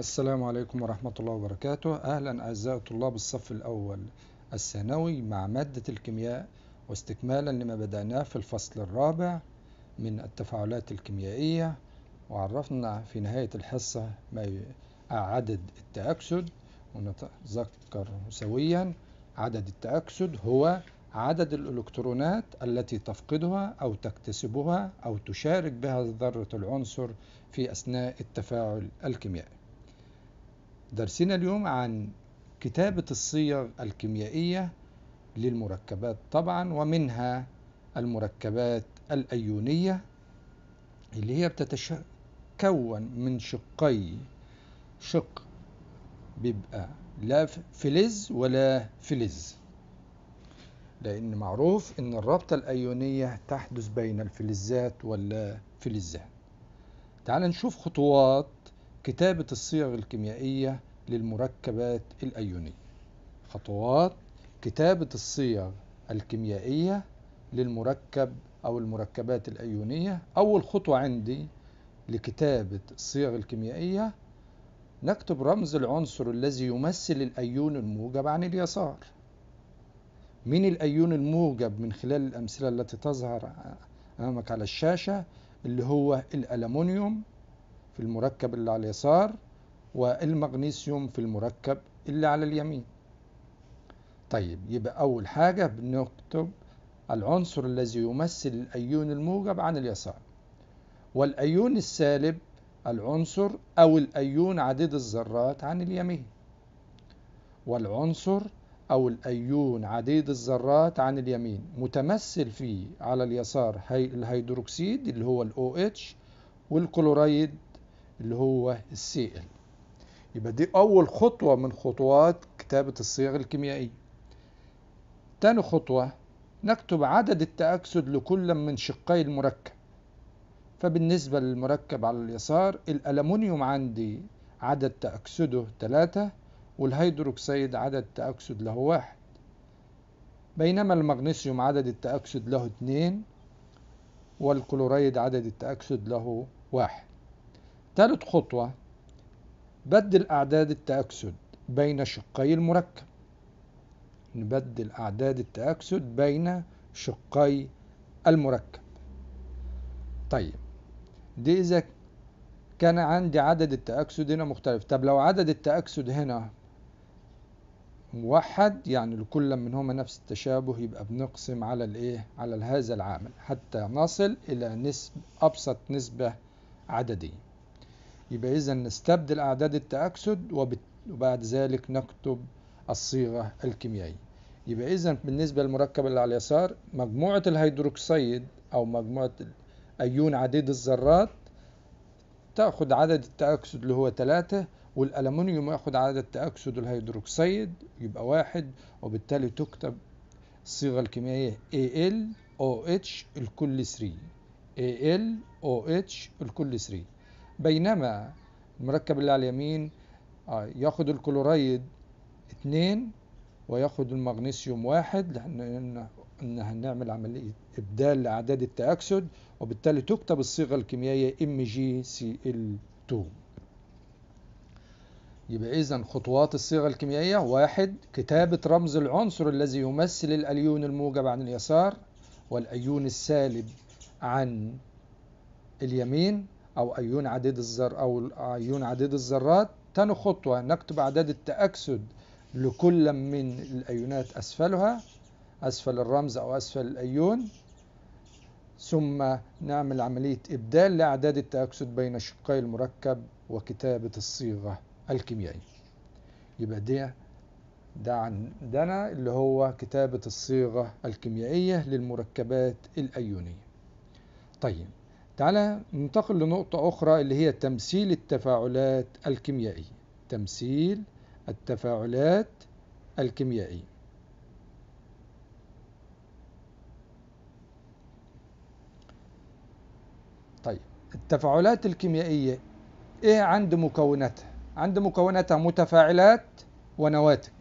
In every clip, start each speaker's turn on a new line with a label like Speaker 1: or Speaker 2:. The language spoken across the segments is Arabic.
Speaker 1: السلام عليكم ورحمة الله وبركاته أهلا أعزائي طلاب الصف الأول الثانوي مع مادة الكيمياء واستكمالا لما بدأناه في الفصل الرابع من التفاعلات الكيميائية وعرفنا في نهاية الحصة ما عدد التأكسد ونتذكر سويا عدد التأكسد هو عدد الإلكترونات التي تفقدها أو تكتسبها أو تشارك بها ذرة العنصر في أثناء التفاعل الكيميائي درسنا اليوم عن كتابة الصيغ الكيميائية للمركبات طبعا ومنها المركبات الأيونية اللي هي بتتكون من شقي شق بيبقى لا فلز ولا فلز لأن معروف إن الرابطة الأيونية تحدث بين الفلزات ولا فلزات تعال نشوف خطوات كتابة الصيغ الكيميائية للمركبات الأيونية خطوات كتابة الصيغ الكيميائية للمركب أو المركبات الأيونية أول خطوة عندي لكتابة الصيغ الكيميائية نكتب رمز العنصر الذي يمثل الأيون الموجب عن اليسار من الأيون الموجب من خلال الأمثلة التي تظهر أمامك على الشاشة اللي هو الألمونيوم في المركب اللي على اليسار والمغنيسيوم في المركب اللي على اليمين طيب يبقى أول حاجة بنكتب العنصر الذي يمثل الأيون الموجب عن اليسار والأيون السالب العنصر أو الأيون عديد الذرات عن اليمين والعنصر أو الأيون عديد الذرات عن اليمين متمثل في على اليسار الهيدروكسيد اللي هو الـ OH والكلورايد اللي هو الـ CL يبقى دي أول خطوة من خطوات كتابة الصيغ الكيميائية تاني خطوة نكتب عدد التأكسد لكل من شقي المركب فبالنسبة للمركب على اليسار الألمونيوم عندي عدد تأكسده ثلاثة والهيدروكسيد عدد تأكسد له واحد بينما المغنيسيوم عدد التأكسد له اتنين والكلوريد عدد التأكسد له واحد تالت خطوة بدل أعداد التأكسد بين شقي المركب نبدل أعداد التأكسد بين شقي المركب طيب دي إذا كان عندي عدد التأكسد هنا مختلف طب لو عدد التأكسد هنا موحد يعني لكل منهما نفس التشابه يبقى بنقسم على الايه على هذا العامل حتى نصل الى نسب ابسط نسبة عددية يبقى إذا نستبدل أعداد التأكسد وبعد ذلك نكتب الصيغة الكيميائية يبقى إذا بالنسبة للمركب اللي على اليسار مجموعة الهيدروكسيد أو مجموعة أيون عديد الذرات تأخذ عدد التأكسد اللي هو تلاتة والألمنيوم يأخذ عدد التأكسد الهيدروكسيد يبقى واحد وبالتالي تكتب الصيغة الكيميائية AlOH الكل 3 AlOH الكل 3 بينما المركب اللي على اليمين آه، ياخد الكلورايد اتنين وياخد المغنيسيوم واحد لأن هنعمل عملية إبدال لأعداد التأكسد وبالتالي تكتب الصيغة الكيميائية MgCl2 يبقى إذا خطوات الصيغة الكيميائية واحد كتابة رمز العنصر الذي يمثل الأليون الموجب عن اليسار والأيون السالب عن اليمين أو أيون عديد الذر أو أيون عديد الذرات تاني خطوة نكتب أعداد التأكسد لكل من الأيونات أسفلها أسفل الرمز أو أسفل الأيون ثم نعمل عملية إبدال لأعداد التأكسد بين شقي المركب وكتابة الصيغة الكيميائية يبقى ده ده عندنا اللي هو كتابة الصيغة الكيميائية للمركبات الأيونية طيب تعالى ننتقل لنقطة أخرى اللي هي تمثيل التفاعلات الكيميائية تمثيل التفاعلات الكيميائية طيب التفاعلات الكيميائية ايه عند مكوناتها عند مكوناتها متفاعلات ونواتج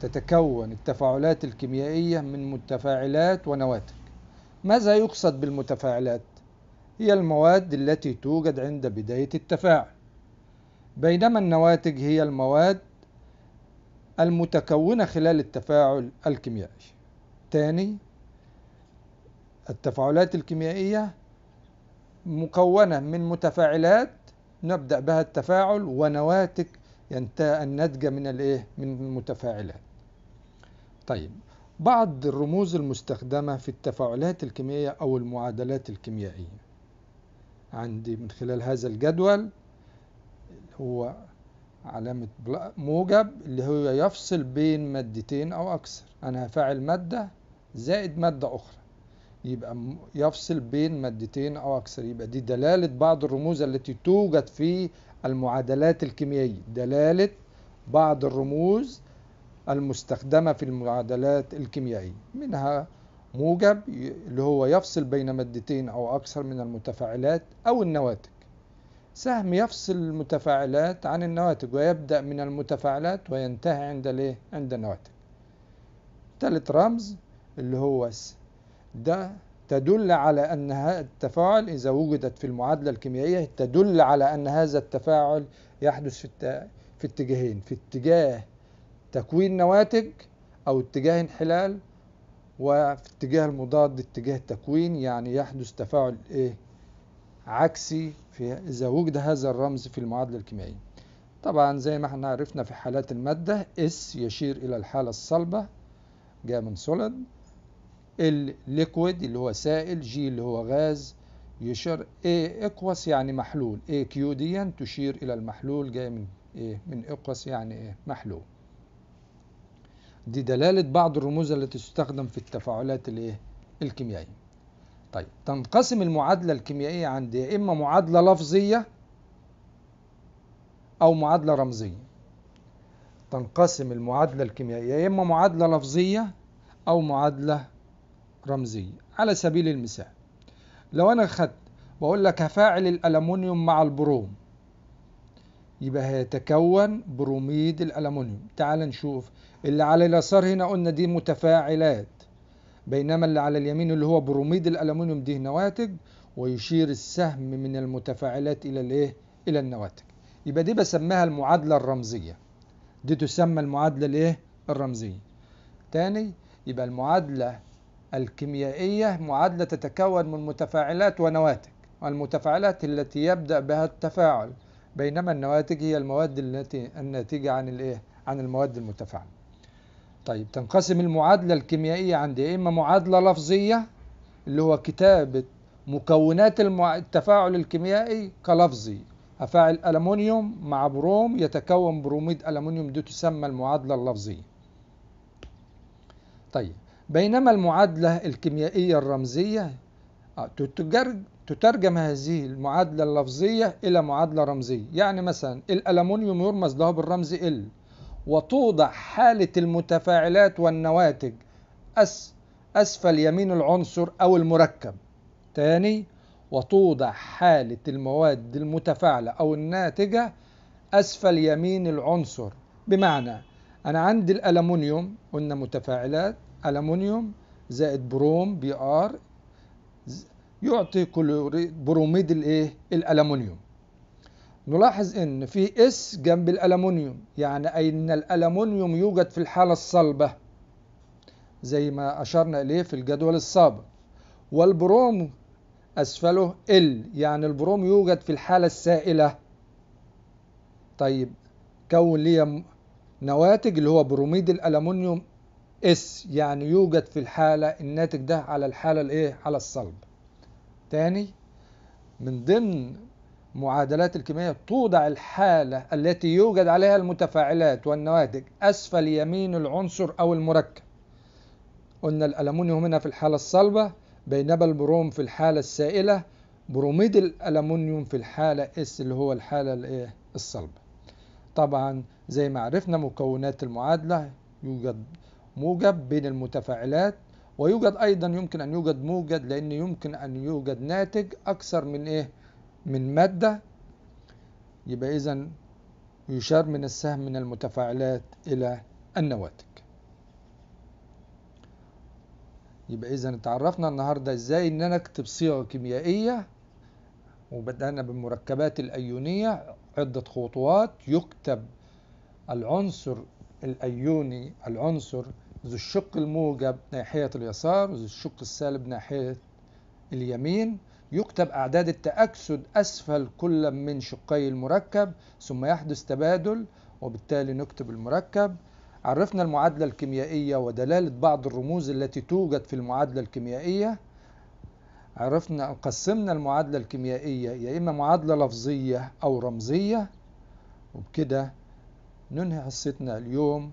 Speaker 1: تتكون التفاعلات الكيميائية من متفاعلات ونواتج ماذا يقصد بالمتفاعلات هي المواد التي توجد عند بداية التفاعل بينما النواتج هي المواد المتكونة خلال التفاعل الكيميائي تاني التفاعلات الكيميائية مكونة من متفاعلات نبدأ بها التفاعل ونواتج الناتجة من الايه من المتفاعلات طيب بعض الرموز المستخدمة في التفاعلات الكيميائية أو المعادلات الكيميائية عندي من خلال هذا الجدول هو علامة موجب اللي هو يفصل بين مادتين أو أكثر أنا هفعل مادة زائد مادة أخرى يبقى يفصل بين مادتين أو أكثر يبقى دي دلالة بعض الرموز التي توجد في المعادلات الكيميائية دلالة بعض الرموز المستخدمة في المعادلات الكيميائية منها موجب اللي هو يفصل بين مادتين أو أكثر من المتفاعلات أو النواتج سهم يفصل المتفاعلات عن النواتج ويبدأ من المتفاعلات وينتهي عند الايه عند النواتج تالت رمز اللي هو س ده تدل على أن التفاعل إذا وجدت في المعادلة الكيميائية تدل على أن هذا التفاعل يحدث في, في اتجاهين في اتجاه تكوين نواتج أو اتجاه انحلال وفي اتجاه المضاد اتجاه التكوين يعني يحدث تفاعل ايه عكسي في اذا وجد هذا الرمز في المعادله الكيميائيه طبعا زي ما احنا عرفنا في حالات الماده اس يشير الى الحاله الصلبه جاء من سوليد الليكويد اللي هو سائل جي اللي هو غاز يشير ايه اكوس يعني محلول اي كيو دي تشير الى المحلول جاي من ايه من اكوس يعني ايه محلول دي دلالة بعض الرموز التي تستخدم في التفاعلات الايه الكيميائية طيب تنقسم المعادلة الكيميائية عندي يا إما معادلة لفظية أو معادلة رمزية تنقسم المعادلة الكيميائية يا إما معادلة لفظية أو معادلة رمزية على سبيل المثال لو أنا خدت وأقول لك هفاعل الألمنيوم مع البروم يبقى هيتكون بروميد الألمونيوم تعال نشوف اللي على اليسار هنا قلنا دي متفاعلات بينما اللي على اليمين اللي هو بروميد الألمونيوم دي نواتج ويشير السهم من المتفاعلات إلى الإيه؟ إلى النواتج يبقى دي بسميها المعادلة الرمزية دي تسمى المعادلة الإيه؟ الرمزية تاني يبقى المعادلة الكيميائية معادلة تتكون من متفاعلات ونواتج المتفاعلات التي يبدأ بها التفاعل بينما النواتج هي المواد التي الناتجة عن الايه عن المواد المتفاعلة طيب تنقسم المعادلة الكيميائية عندي إيه؟ يا إما معادلة لفظية اللي هو كتابة مكونات التفاعل الكيميائي كلفظي أفاعل ألمونيوم مع بروم يتكون بروميد ألمونيوم دي تسمى المعادلة اللفظية طيب بينما المعادلة الكيميائية الرمزية آه، تترجم هذه المعادلة اللفظية إلى معادلة رمزية يعني مثلا الألمونيوم يرمز له بالرمز L وتوضع حالة المتفاعلات والنواتج أس أسفل يمين العنصر أو المركب تاني وتوضع حالة المواد المتفاعلة أو الناتجة أسفل يمين العنصر بمعنى أنا عندي الألمونيوم قلنا متفاعلات ألمونيوم زائد بروم بي آر يعطي بروميد الايه الالومنيوم نلاحظ ان في اس جنب الالومنيوم يعني ان الالومنيوم يوجد في الحاله الصلبه زي ما اشرنا اليه في الجدول السابق والبروم اسفله ال يعني البروم يوجد في الحاله السائله طيب كون لي نواتج اللي هو بروميد الالومنيوم اس يعني يوجد في الحاله الناتج ده على الحاله الايه على الصلب تاني من ضمن معادلات الكيمياء توضع الحالة التي يوجد عليها المتفاعلات والنواتج أسفل يمين العنصر أو المركب قلنا الألمونيوم هنا في الحالة الصلبة بينما البروم في الحالة السائلة بروميد الألمونيوم في الحالة اس اللي هو الحالة الصلبة طبعا زي ما عرفنا مكونات المعادلة يوجد موجب بين المتفاعلات ويوجد أيضا يمكن أن يوجد موجد لأن يمكن أن يوجد ناتج أكثر من إيه؟ من مادة يبقى إذا يشار من السهم من المتفاعلات إلى النواتج يبقى إذا اتعرفنا النهاردة إزاي إن أنا أكتب صيغة كيميائية وبدأنا بالمركبات الأيونية عدة خطوات يكتب العنصر الأيوني العنصر ذو الشق الموجب ناحية اليسار وذو الشق السالب ناحية اليمين يكتب أعداد التأكسد أسفل كل من شقي المركب ثم يحدث تبادل وبالتالي نكتب المركب عرفنا المعادلة الكيميائية ودلالة بعض الرموز التي توجد في المعادلة الكيميائية عرفنا قسمنا المعادلة الكيميائية يا إما معادلة لفظية أو رمزية وبكده ننهي حصتنا اليوم